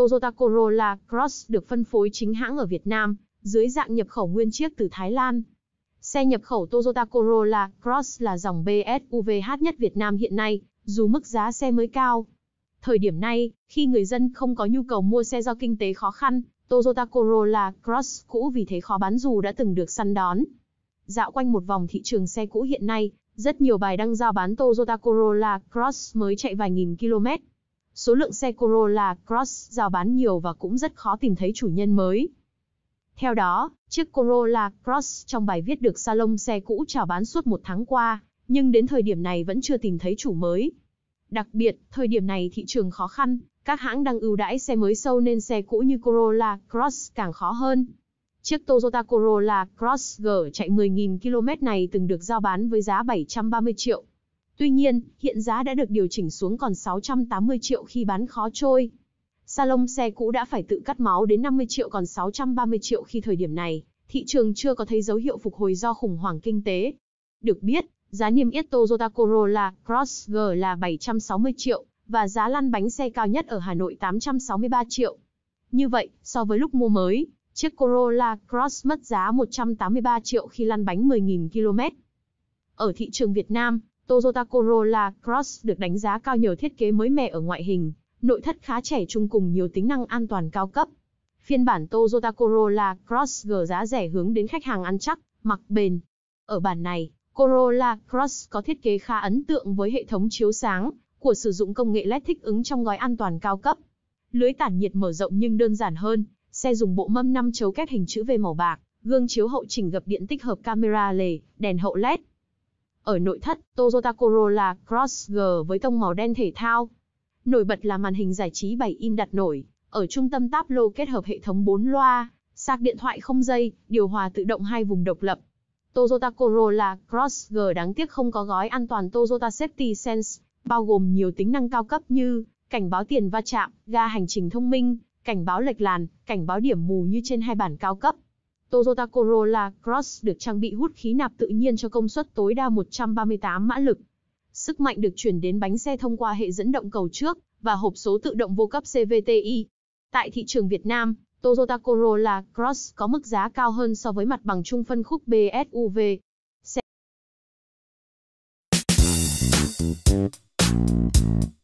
Toyota Corolla Cross được phân phối chính hãng ở Việt Nam, dưới dạng nhập khẩu nguyên chiếc từ Thái Lan. Xe nhập khẩu Toyota Corolla Cross là dòng BSUVH nhất Việt Nam hiện nay, dù mức giá xe mới cao. Thời điểm này, khi người dân không có nhu cầu mua xe do kinh tế khó khăn, Toyota Corolla Cross cũ vì thế khó bán dù đã từng được săn đón. Dạo quanh một vòng thị trường xe cũ hiện nay, rất nhiều bài đăng giao bán Toyota Corolla Cross mới chạy vài nghìn km, số lượng xe Corolla Cross giao bán nhiều và cũng rất khó tìm thấy chủ nhân mới. Theo đó, chiếc Corolla Cross trong bài viết được salon xe cũ chào bán suốt một tháng qua, nhưng đến thời điểm này vẫn chưa tìm thấy chủ mới. Đặc biệt, thời điểm này thị trường khó khăn, các hãng đang ưu đãi xe mới sâu nên xe cũ như Corolla Cross càng khó hơn. Chiếc Toyota Corolla Cross G chạy 10.000 km này từng được giao bán với giá 730 triệu Tuy nhiên, hiện giá đã được điều chỉnh xuống còn 680 triệu khi bán khó trôi. Salon xe cũ đã phải tự cắt máu đến 50 triệu còn 630 triệu khi thời điểm này, thị trường chưa có thấy dấu hiệu phục hồi do khủng hoảng kinh tế. Được biết, giá niêm yết Toyota Corolla Cross G là 760 triệu và giá lăn bánh xe cao nhất ở Hà Nội 863 triệu. Như vậy, so với lúc mua mới, chiếc Corolla Cross mất giá 183 triệu khi lăn bánh 10.000 km. Ở thị trường Việt Nam, Toyota Corolla Cross được đánh giá cao nhờ thiết kế mới mẻ ở ngoại hình, nội thất khá trẻ trung cùng nhiều tính năng an toàn cao cấp. Phiên bản Toyota Corolla Cross G giá rẻ hướng đến khách hàng ăn chắc, mặc bền. Ở bản này, Corolla Cross có thiết kế khá ấn tượng với hệ thống chiếu sáng của sử dụng công nghệ LED thích ứng trong gói an toàn cao cấp. Lưới tản nhiệt mở rộng nhưng đơn giản hơn, xe dùng bộ mâm 5 chấu kép hình chữ V màu bạc, gương chiếu hậu chỉnh gập điện tích hợp camera lề, đèn hậu LED, ở nội thất, Toyota Corolla Cross G với tông màu đen thể thao. Nổi bật là màn hình giải trí 7 in đặt nổi, ở trung tâm táp lô kết hợp hệ thống 4 loa, sạc điện thoại không dây, điều hòa tự động hai vùng độc lập. Toyota Corolla Cross G đáng tiếc không có gói an toàn Toyota Safety Sense, bao gồm nhiều tính năng cao cấp như cảnh báo tiền va chạm, ga hành trình thông minh, cảnh báo lệch làn, cảnh báo điểm mù như trên hai bản cao cấp. Toyota Corolla Cross được trang bị hút khí nạp tự nhiên cho công suất tối đa 138 mã lực. Sức mạnh được chuyển đến bánh xe thông qua hệ dẫn động cầu trước và hộp số tự động vô cấp CVTi. Tại thị trường Việt Nam, Toyota Corolla Cross có mức giá cao hơn so với mặt bằng trung phân khúc BSUV. Xe